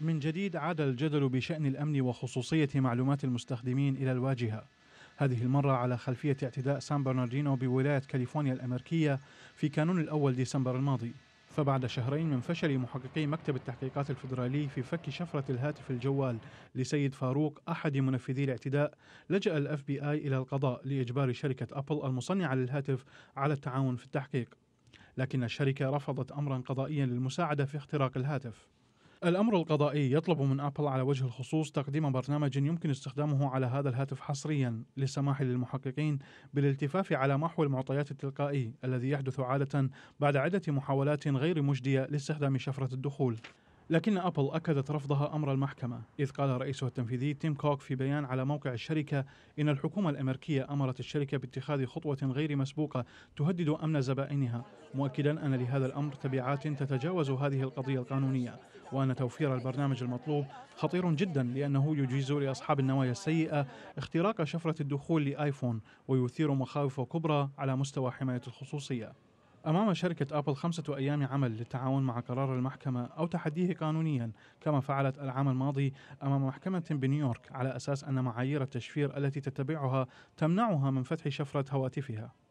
من جديد عاد الجدل بشأن الأمن وخصوصية معلومات المستخدمين إلى الواجهة هذه المرة على خلفية اعتداء سان برناردينو بولاية كاليفورنيا الأمريكية في كانون الأول ديسمبر الماضي فبعد شهرين من فشل محققي مكتب التحقيقات الفيدرالي في فك شفرة الهاتف الجوال لسيد فاروق أحد منفذي الاعتداء لجأ الاف بي آي إلى القضاء لإجبار شركة أبل المصنعة للهاتف على التعاون في التحقيق لكن الشركة رفضت أمرا قضائيا للمساعدة في اختراق الهاتف الأمر القضائي يطلب من أبل على وجه الخصوص تقديم برنامج يمكن استخدامه على هذا الهاتف حصريا للسماح للمحققين بالالتفاف على محو المعطيات التلقائي الذي يحدث عادة بعد عدة محاولات غير مجدية لاستخدام شفرة الدخول لكن أبل أكدت رفضها أمر المحكمة إذ قال رئيسها التنفيذي تيم كوك في بيان على موقع الشركة إن الحكومة الأمريكية أمرت الشركة باتخاذ خطوة غير مسبوقة تهدد أمن زبائنها مؤكدا أن لهذا الأمر تبعات تتجاوز هذه القضية القانونية وأن توفير البرنامج المطلوب خطير جدا لأنه يجيز لأصحاب النوايا السيئة اختراق شفرة الدخول لآيفون ويثير مخاوف كبرى على مستوى حماية الخصوصية أمام شركة أبل خمسة أيام عمل للتعاون مع قرار المحكمة أو تحديه قانونيا كما فعلت العام الماضي أمام محكمة بنيويورك على أساس أن معايير التشفير التي تتبعها تمنعها من فتح شفرة هواتفها